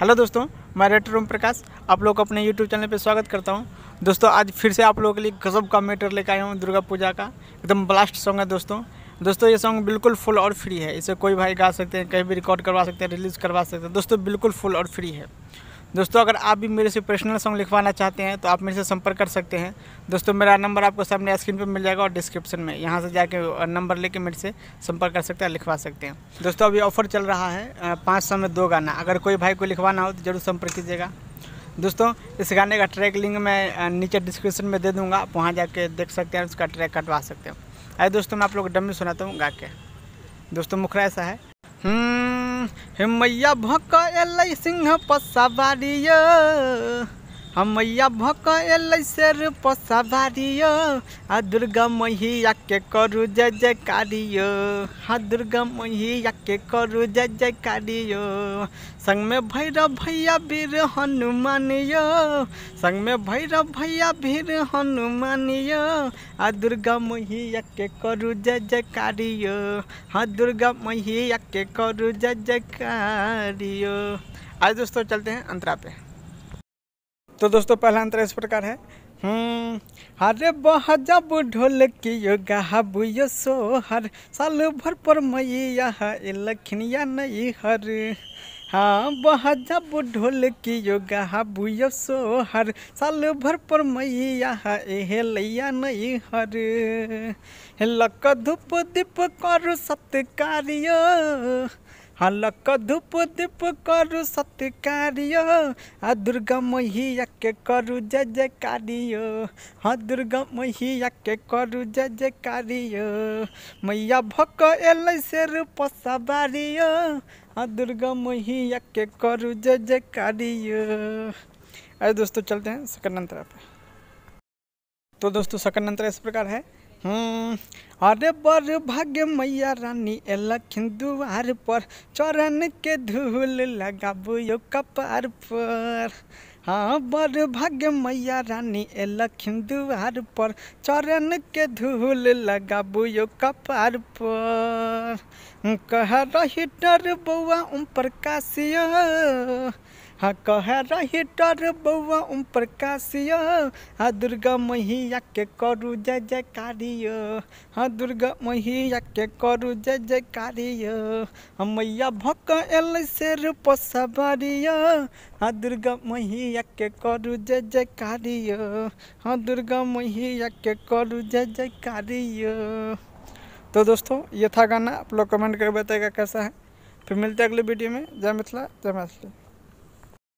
Hello दोस्तों मैं rater ओम प्रकाश आप लोग अपने यूट्यूब चैनल पर स्वागत करता हूँ दोस्तों आज फिर से आप लोगों के लिए गजब का मैटर लेकर आया हूँ दुर्गा पूजा का एकदम ब्लास्ट सॉन्ग है दोस्तों दोस्तों ये सॉन्ग बिल्कुल फुल और फ्री है इसे कोई भाई गा सकते हैं कहीं भी रिकॉर्ड करवा सकते हैं रिलीज़ करवा सकते हैं दोस्तों बिल्कुल फुल और फ्री है दोस्तों अगर आप भी मेरे से पर्सनल सॉन्ग लिखवाना चाहते हैं तो आप मेरे से संपर्क कर सकते हैं दोस्तों मेरा नंबर आपको सामने स्क्रीन पर मिल जाएगा और डिस्क्रिप्शन में यहाँ से जाके नंबर लेके मेरे से संपर्क कर सकते हैं लिखवा सकते हैं दोस्तों अभी ऑफर चल रहा है पाँच सौ में दो गाना अगर कोई भाई को लिखवाना हो तो ज़रूर संपर्क कीजिएगा दोस्तों इस गाने का ट्रैक लिंक मैं नीचे डिस्क्रिप्शन में दे दूँगा आप वहाँ जाके देख सकते हैं उसका ट्रैक कटवा सकते हो अरे दोस्तों मैं आप लोग डमी सुनाता हूँ गा के दोस्तों मुखरा ऐसा है हम्म। हिमैया भक एल सिंह पसवारी हम मैया भकल सर पसावारियो आ दुर्गा मैया के करू जय जयकारियो हा दुर्गा मैया के करू जय जयकारियो संग में भैरव भैया वीर हनुमान यो संग में भैरव भैया वीर हनुमान यो आ दुर्गा मैया के करू जय जयकारियो हा दुर्गा मैया के करू जय जयकारियो आज दोस्तों चलते हैं अंतरा पे तो दोस्तों पहला अंतर इस प्रकार है हरे हम्म, बहजब ढोल की यो गहब यो सोहर साल भर पर मैया लखनिया नई हर हाँ बहजब ढोल की यो गहब यो सोहर साल भर पर मैया एहे लैया नई हर लक धूप दीप कर सत्कारियो हलक धूप दीप करु सत्य आ दुर्गा मैया के करु जय जय हाँ दुर्गा मैया के करु जय जय मैया भक एल से रूप बारिय हाँ दुर्गा मैया के करु जय जय अरे दोस्तों चलते हैं सकनंतरा पे तो दोस्तों सकनंतरा इस प्रकार है हम्म, अरे बड़ भाग्य मैया रानी एलखिन दुआर पर चरण के धूल लगाबू यो कपार पर हाँ बड़ भाग्य मैया रानी एलखिन दुआर पर चरण के धूल लगाबू यो कपार पर कह रही डर बउआ उम प्रकाशिया हाँ कह रही डर बउआ ओम प्रकाशियो हा दुर्गा मैया के करू जय जयकारियो हाँ दुर्गा मैया के करू जय जयकारियो हा मैया भक एल शेर पसवारियो हा दुर्गा मैया के करू जय जयकारियो हाँ दुर्गा मैया के करू जय जयकारियो तो दोस्तों ये था गाना आप लोग कमेंट कर बताएगा कैसा है फिर मिलते अगले वीडियो में जय मिथिला जय मैथिली